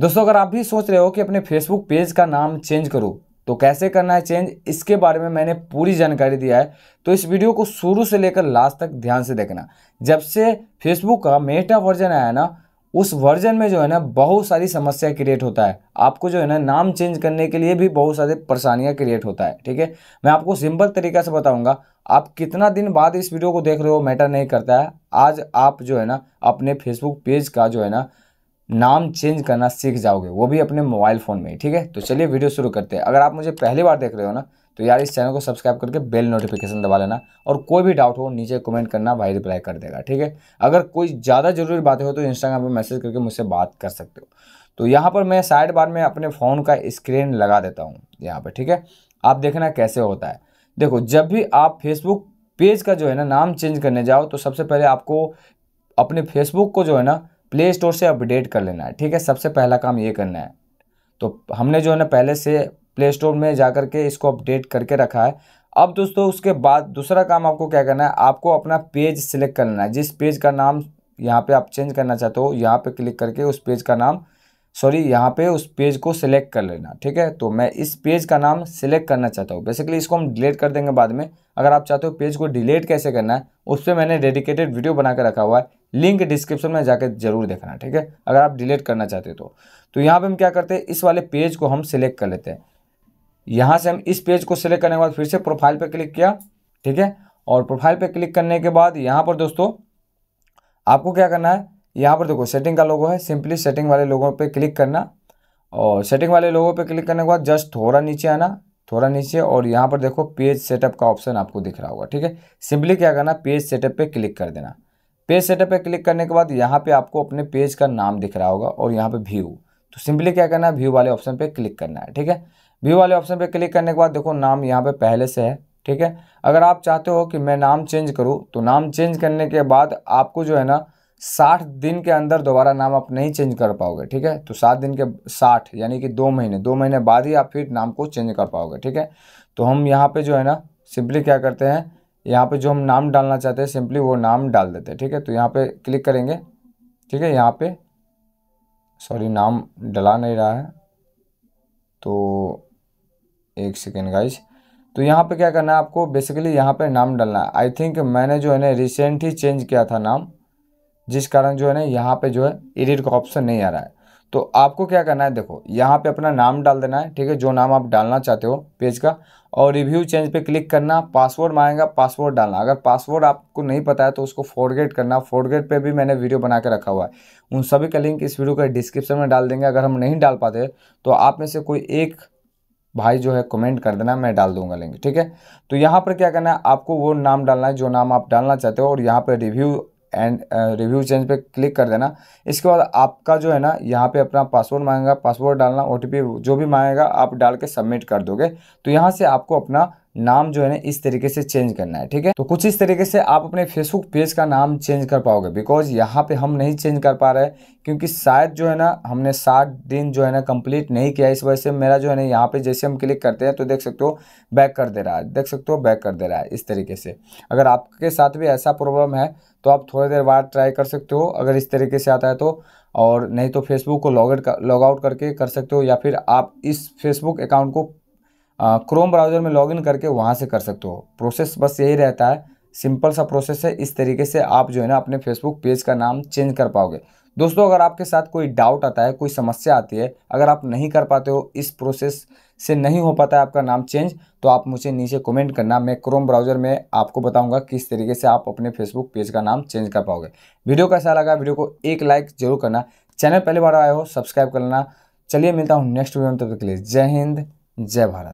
दोस्तों अगर आप भी सोच रहे हो कि अपने फेसबुक पेज का नाम चेंज करो तो कैसे करना है चेंज इसके बारे में मैंने पूरी जानकारी दिया है तो इस वीडियो को शुरू से लेकर लास्ट तक ध्यान से देखना जब से फेसबुक का मेटा वर्जन आया ना उस वर्जन में जो है ना बहुत सारी समस्या क्रिएट होता है आपको जो है ना नाम चेंज करने के लिए भी बहुत सारी परेशानियां क्रिएट होता है ठीक है मैं आपको सिंपल तरीका से बताऊंगा आप कितना दिन बाद इस वीडियो को देख रहे हो मैटर नहीं करता है आज आप जो है ना अपने फेसबुक पेज का जो है ना नाम चेंज करना सीख जाओगे वो भी अपने मोबाइल फ़ोन में ही ठीक है तो चलिए वीडियो शुरू करते हैं अगर आप मुझे पहली बार देख रहे हो ना तो यार इस चैनल को सब्सक्राइब करके बेल नोटिफिकेशन दबा लेना और कोई भी डाउट हो नीचे कमेंट करना भाई रिप्लाई कर देगा ठीक है अगर कोई ज़्यादा ज़रूरी बातें हो तो इंस्टाग्राम पर मैसेज करके मुझसे बात कर सकते हो तो यहाँ पर मैं साइड बार में अपने फ़ोन का स्क्रीन लगा देता हूँ यहाँ पर ठीक है आप देखना कैसे होता है देखो जब भी आप फेसबुक पेज का जो है ना नाम चेंज करने जाओ तो सबसे पहले आपको अपने फेसबुक को जो है ना प्ले स्टोर से अपडेट कर लेना है ठीक है सबसे पहला काम ये करना है तो हमने जो है ना पहले से प्ले स्टोर में जा कर के इसको अपडेट करके रखा है अब दोस्तों उसके बाद दूसरा काम आपको क्या करना है आपको अपना पेज सिलेक्ट करना है जिस पेज का नाम यहाँ पे आप चेंज करना चाहते हो यहाँ पे क्लिक करके उस पेज का नाम सॉरी यहाँ पे उस पेज को सिलेक्ट कर लेना ठीक है तो मैं इस पेज का नाम सिलेक्ट करना चाहता हूँ बेसिकली इसको हम डिलीट कर देंगे बाद में अगर आप चाहते हो पेज को डिलीट कैसे करना है उस पर मैंने डेडिकेटेड वीडियो बना के रखा हुआ है लिंक डिस्क्रिप्शन में जाकर जरूर देखना ठीक है अगर आप डिलीट करना चाहते तो तो यहाँ पर हम क्या करते हैं इस वाले पेज को हम सिलेक्ट कर लेते हैं यहाँ से हम इस पेज को सिलेक्ट करने के बाद फिर से प्रोफाइल पर क्लिक किया ठीक है और प्रोफाइल पर क्लिक करने के बाद यहाँ पर दोस्तों आपको क्या करना है यहाँ पर देखो सेटिंग का लोगो है सिंपली सेटिंग वाले लोगों पे क्लिक करना और सेटिंग वाले लोगों पे क्लिक करने के बाद जस्ट थोड़ा नीचे आना थोड़ा नीचे और यहाँ पर देखो पेज सेटअप का ऑप्शन आपको दिख रहा होगा ठीक है सिंपली क्या करना पेज सेटअप पे क्लिक कर देना पेज सेटअप पे क्लिक करने के बाद यहाँ पे आपको अपने पेज का नाम दिख रहा होगा और यहाँ पे व्यू तो सिंपली क्या करना है व्यू वाले ऑप्शन पर क्लिक करना है ठीक है व्यू वाले ऑप्शन पर क्लिक करने के बाद देखो नाम यहाँ पर पहले से है ठीक है अगर आप चाहते हो कि मैं नाम चेंज करूँ तो नाम चेंज करने के बाद आपको जो है ना साठ दिन के अंदर दोबारा नाम आप नहीं चेंज कर पाओगे ठीक है तो सात दिन के साठ यानी कि दो महीने दो महीने बाद ही आप फिर नाम को चेंज कर पाओगे ठीक है तो हम यहाँ पे जो है ना सिंपली क्या करते हैं यहाँ पे जो हम नाम डालना चाहते हैं सिंपली वो नाम डाल देते हैं ठीक है तो यहाँ पे क्लिक करेंगे ठीक है यहाँ पे सॉरी नाम डला नहीं रहा है तो एक सेकेंड गाइज तो यहाँ पे क्या करना है आपको बेसिकली यहाँ पे नाम डालना है आई थिंक मैंने जो है ना रिसेंट ही चेंज किया था नाम जिस कारण जो है ना यहाँ पे जो है एडिट का ऑप्शन नहीं आ रहा है तो आपको क्या करना है देखो यहाँ पे अपना नाम डाल देना है ठीक है जो नाम आप डालना चाहते हो पेज का और रिव्यू चेंज पे क्लिक करना पासवर्ड मांगेगा पासवर्ड डालना अगर पासवर्ड आपको नहीं पता है तो उसको फॉरगेट करना फॉरगेट पे भी मैंने वीडियो बना के रखा हुआ है उन सभी का लिंक इस वीडियो का डिस्क्रिप्शन में डाल देंगे अगर हम नहीं डाल पाते तो आप में से कोई एक भाई जो है कमेंट कर देना मैं डाल दूंगा लिंक ठीक है तो यहाँ पर क्या करना है आपको वो नाम डालना है जो नाम आप डालना चाहते हो और यहाँ पर रिव्यू एंड रिव्यू चेंज पे क्लिक कर देना इसके बाद आपका जो है ना यहाँ पे अपना पासवर्ड मांगेगा पासवर्ड डालना ओ जो भी मांगेगा आप डाल के सबमिट कर दोगे तो यहाँ से आपको अपना नाम जो है ना इस तरीके से चेंज करना है ठीक है तो कुछ इस तरीके से आप अपने फेसबुक पेज का नाम चेंज कर पाओगे बिकॉज यहाँ पे हम नहीं चेंज कर पा रहे क्योंकि शायद जो है ना हमने सात दिन जो है ना कंप्लीट नहीं किया इस वजह से मेरा जो है ना यहाँ पे जैसे हम क्लिक करते हैं तो देख सकते हो बैक कर दे रहा है देख सकते हो बैक कर दे रहा है इस तरीके से अगर आपके साथ भी ऐसा प्रॉब्लम है तो आप थोड़ी देर बाद ट्राई कर सकते हो अगर इस तरीके से आता है तो और नहीं तो फेसबुक को लॉग इन लॉग आउट करके कर सकते हो या फिर आप इस फेसबुक अकाउंट को क्रोम ब्राउज़र में लॉगिन करके वहाँ से कर सकते हो प्रोसेस बस यही रहता है सिंपल सा प्रोसेस है इस तरीके से आप जो है ना अपने फेसबुक पेज का नाम चेंज कर पाओगे दोस्तों अगर आपके साथ कोई डाउट आता है कोई समस्या आती है अगर आप नहीं कर पाते हो इस प्रोसेस से नहीं हो पाता है आपका नाम चेंज तो आप मुझे नीचे कमेंट करना मैं क्रोम ब्राउज़र में आपको बताऊंगा किस तरीके से आप अपने फेसबुक पेज का नाम चेंज कर पाओगे वीडियो कैसा लगा वीडियो को एक लाइक जरूर करना चैनल पहली बार आए हो सब्सक्राइब करना चलिए मिलता हूँ नेक्स्ट वीडियो में तब तक के लिए जय हिंद जय भारत